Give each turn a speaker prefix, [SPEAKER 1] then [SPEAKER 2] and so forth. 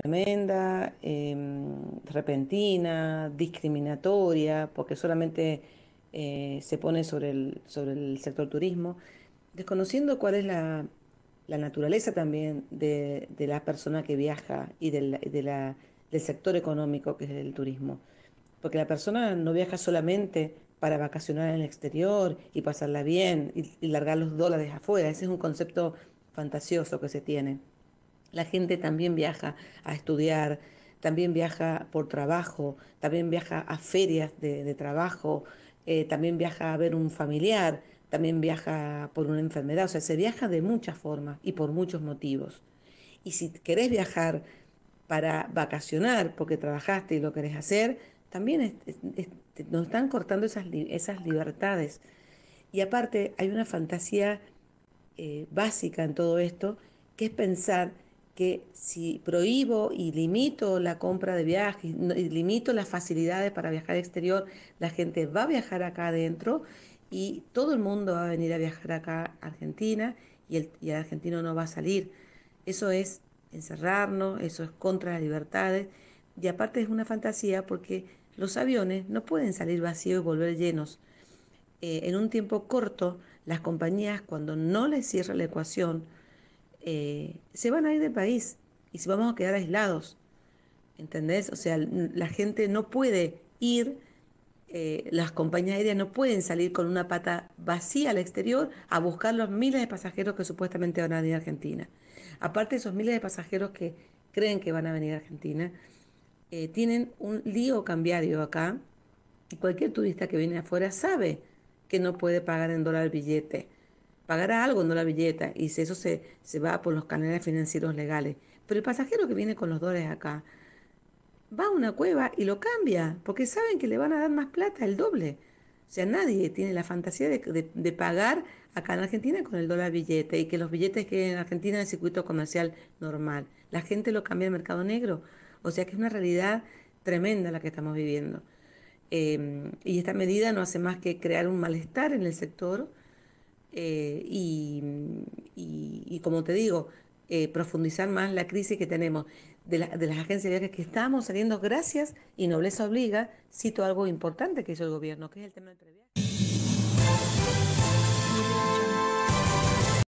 [SPEAKER 1] tremenda, em, repentina, discriminatoria, porque solamente eh, se pone sobre el, sobre el sector turismo, desconociendo cuál es la, naturaleza también de, la persona que viaja y del sector económico que es el turismo. Porque la persona no viaja solamente para vacacionar en el exterior y pasarla bien y largar los dólares afuera, ese es un concepto fantasioso que se tiene. La gente también viaja a estudiar, también viaja por trabajo, también viaja a ferias de, trabajo, eh, también viaja a ver un familiar, también viaja por una enfermedad, o sea, se viaja de muchas formas y por muchos motivos. Y si querés viajar para vacacionar porque trabajaste y lo querés hacer, también nos están cortando esas, esas libertades. Y aparte hay una fantasía eh, básica en todo esto, que es pensar que si prohíbo y limito la compra de viajes, limito las facilidades para viajar al exterior, la gente va a viajar acá adentro y todo el mundo va a venir a viajar acá a Argentina y el, argentino no va a salir. Eso es encerrarnos, eso es contra las libertades y aparte es una fantasía porque los aviones no pueden salir vacíos y volver llenos. Eh, en un tiempo corto, las compañías cuando no les cierra la ecuación, eh, se van a ir del país y si vamos a quedar aislados. ¿Entendés? O sea, la gente no puede ir, eh, las compañías aéreas no pueden salir con una pata vacía al exterior a buscar los miles de pasajeros que supuestamente van a venir a Argentina. Aparte de esos miles de pasajeros que creen que van a venir a Argentina, eh, tienen un lío cambiario acá y cualquier turista que viene afuera sabe que no puede pagar en dólar el billete pagará algo, no la billeta, y eso se, se va por los canales financieros legales. Pero el pasajero que viene con los dólares acá va a una cueva y lo cambia, porque saben que le van a dar más plata, el doble. O sea, nadie tiene la fantasía de, de, pagar acá en Argentina con el dólar billete y que los billetes que en Argentina en el circuito comercial normal. La gente lo cambia en mercado negro. O sea que es una realidad tremenda la que estamos viviendo. Eh, y esta medida no hace más que crear un malestar en el sector eh, y, como te digo, eh, profundizar más la crisis que tenemos de, las agencias de viajes que estamos saliendo gracias y nobleza obliga, cito algo importante que hizo el gobierno, que es el tema del previaje.